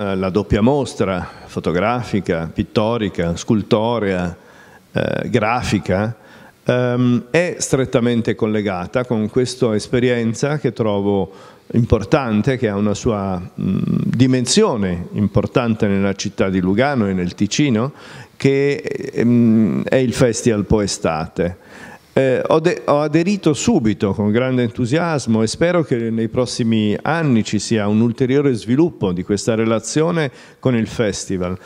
Eh, la doppia mostra fotografica, pittorica, scultorea, eh, grafica, ehm, è strettamente collegata con questa esperienza che trovo importante, che ha una sua mh, dimensione importante nella città di Lugano e nel Ticino, che mh, ehm, è il Festival Poestate. Eh, ho, ho, aderito subito con grande entusiasmo e spero che nei prossimi anni ci sia un ulteriore sviluppo di questa relazione con il festival.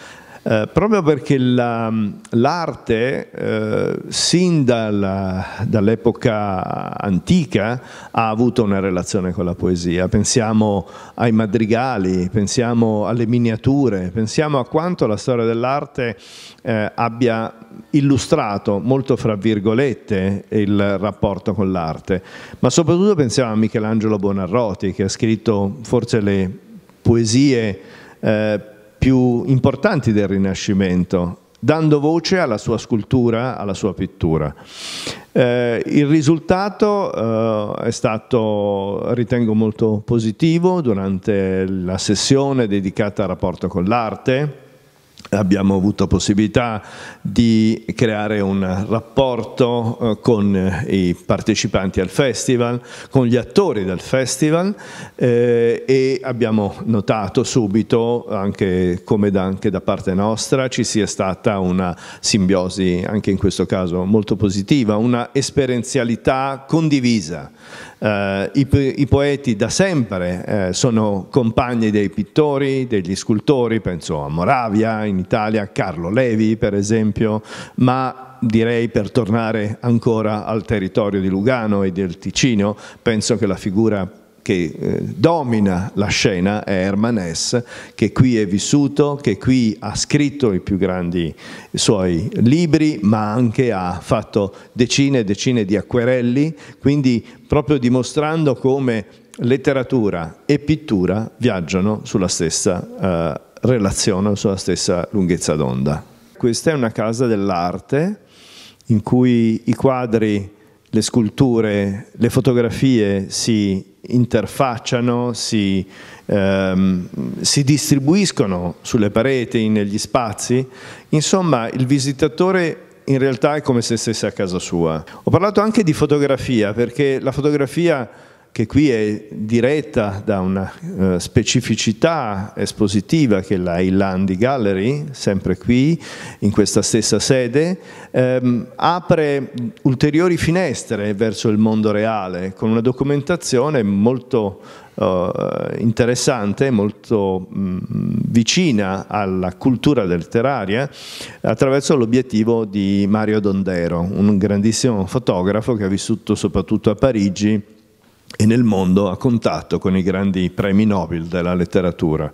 Eh, proprio perché la, l'arte eh, sin dalla, dall'epoca antica ha avuto una relazione con la poesia. Pensiamo ai madrigali, pensiamo alle miniature, pensiamo a quanto la storia dell'arte eh, abbia illustrato molto fra virgolette il rapporto con l'arte, ma soprattutto pensiamo a Michelangelo Buonarroti, che ha scritto forse le poesie eh, più importanti del Rinascimento, dando voce alla sua scultura, alla sua pittura. Eh, il risultato eh, è stato, ritengo, molto positivo durante la sessione dedicata al rapporto con l'arte, abbiamo avuto possibilità di creare un rapporto eh, con i partecipanti al festival, con gli attori del festival eh, e abbiamo notato subito, anche come da, anche da parte nostra, ci sia stata una simbiosi, anche in questo caso molto positiva, una esperienzialità condivisa. Uh, i, i, poeti da sempre eh, sono compagni dei pittori, degli scultori, penso a Moravia, in Italia, Carlo Levi per esempio, ma direi per tornare ancora al territorio di Lugano e del Ticino, penso che la figura che eh, domina la scena è Herman S., che qui è vissuto, che qui ha scritto i più grandi suoi libri, ma anche ha fatto decine e decine di acquerelli, quindi proprio dimostrando come letteratura e pittura viaggiano sulla stessa eh, relazionano sulla stessa lunghezza d'onda. Questa è una casa dell'arte in cui i quadri, le sculture, le fotografie si interfacciano, si, ehm, si distribuiscono sulle pareti, negli spazi. Insomma, il visitatore in realtà è come se stesse a casa sua. Ho parlato anche di fotografia perché la fotografia che qui è diretta da una uh, specificità espositiva che è la Illandi Gallery, sempre qui, in questa stessa sede, ehm, apre ulteriori finestre verso il mondo reale con una documentazione molto uh, interessante, molto mh, mm, vicina alla cultura letteraria attraverso l'obiettivo di Mario Dondero, un grandissimo fotografo che ha vissuto soprattutto a Parigi e nel mondo a contatto con i grandi premi Nobel della letteratura.